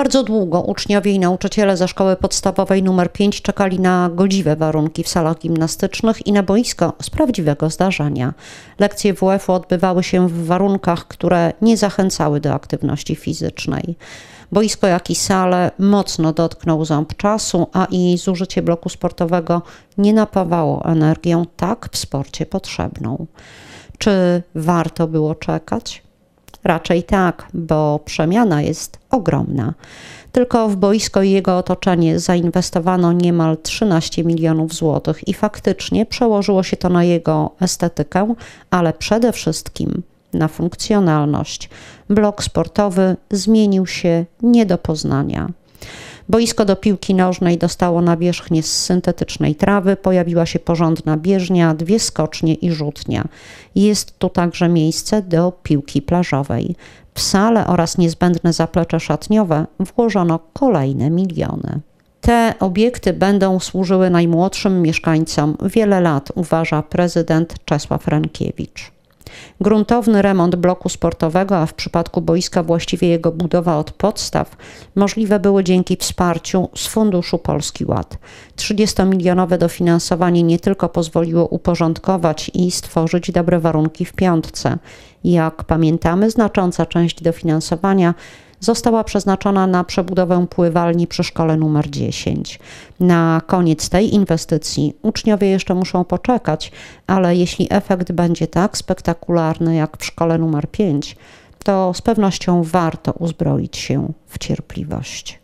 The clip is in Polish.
Bardzo długo uczniowie i nauczyciele ze szkoły podstawowej nr 5 czekali na godziwe warunki w salach gimnastycznych i na boisko z prawdziwego zdarzenia. Lekcje WF-u odbywały się w warunkach, które nie zachęcały do aktywności fizycznej. Boisko, jak i sale mocno dotknął ząb czasu, a i zużycie bloku sportowego nie napawało energią tak w sporcie potrzebną. Czy warto było czekać? Raczej tak, bo przemiana jest ogromna. Tylko w boisko i jego otoczenie zainwestowano niemal 13 milionów złotych i faktycznie przełożyło się to na jego estetykę, ale przede wszystkim na funkcjonalność. Blok sportowy zmienił się nie do poznania. Boisko do piłki nożnej dostało nawierzchnię z syntetycznej trawy, pojawiła się porządna bieżnia, dwie skocznie i rzutnia. Jest tu także miejsce do piłki plażowej. W salę oraz niezbędne zaplecze szatniowe włożono kolejne miliony. Te obiekty będą służyły najmłodszym mieszkańcom wiele lat, uważa prezydent Czesław Rankiewicz. Gruntowny remont bloku sportowego, a w przypadku boiska właściwie jego budowa od podstaw, możliwe były dzięki wsparciu z Funduszu Polski Ład. 30-milionowe dofinansowanie nie tylko pozwoliło uporządkować i stworzyć dobre warunki w piątce. Jak pamiętamy, znacząca część dofinansowania została przeznaczona na przebudowę pływalni przy szkole numer 10. Na koniec tej inwestycji uczniowie jeszcze muszą poczekać, ale jeśli efekt będzie tak spektakularny jak w szkole numer 5, to z pewnością warto uzbroić się w cierpliwość.